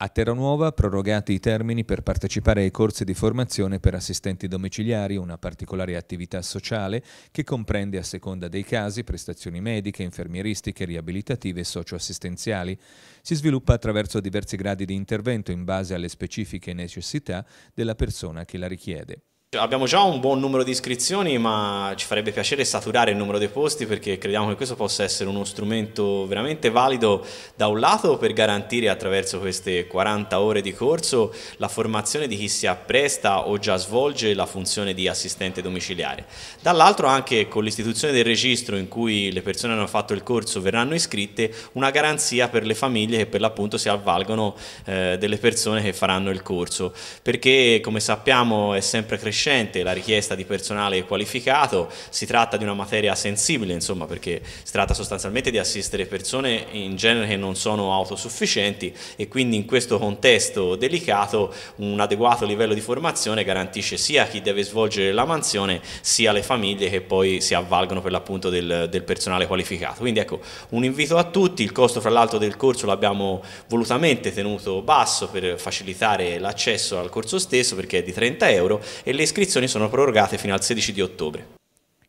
A Terranuova prorogati i termini per partecipare ai corsi di formazione per assistenti domiciliari, una particolare attività sociale che comprende a seconda dei casi prestazioni mediche, infermieristiche, riabilitative e socioassistenziali. Si sviluppa attraverso diversi gradi di intervento in base alle specifiche necessità della persona che la richiede. Cioè, abbiamo già un buon numero di iscrizioni, ma ci farebbe piacere saturare il numero dei posti perché crediamo che questo possa essere uno strumento veramente valido da un lato per garantire attraverso queste 40 ore di corso la formazione di chi si appresta o già svolge la funzione di assistente domiciliare. Dall'altro anche con l'istituzione del registro in cui le persone hanno fatto il corso verranno iscritte, una garanzia per le famiglie che per l'appunto si avvalgono eh, delle persone che faranno il corso, perché come sappiamo è sempre cresciuto crescente la richiesta di personale qualificato, si tratta di una materia sensibile insomma perché si tratta sostanzialmente di assistere persone in genere che non sono autosufficienti e quindi in questo contesto delicato un adeguato livello di formazione garantisce sia chi deve svolgere la mansione sia le famiglie che poi si avvalgono per l'appunto del, del personale qualificato. Quindi ecco un invito a tutti, il costo fra l'altro del corso l'abbiamo volutamente tenuto basso per facilitare l'accesso al corso stesso perché è di 30 euro e le iscrizioni sono prorogate fino al 16 di ottobre.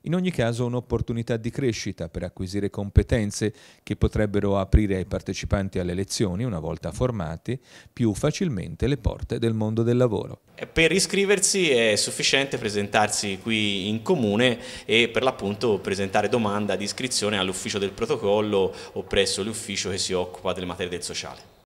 In ogni caso un'opportunità di crescita per acquisire competenze che potrebbero aprire ai partecipanti alle lezioni, una volta formati, più facilmente le porte del mondo del lavoro. Eh, per iscriversi è sufficiente presentarsi qui in comune e per l'appunto presentare domanda di iscrizione all'ufficio del protocollo o presso l'ufficio che si occupa delle materie del sociale.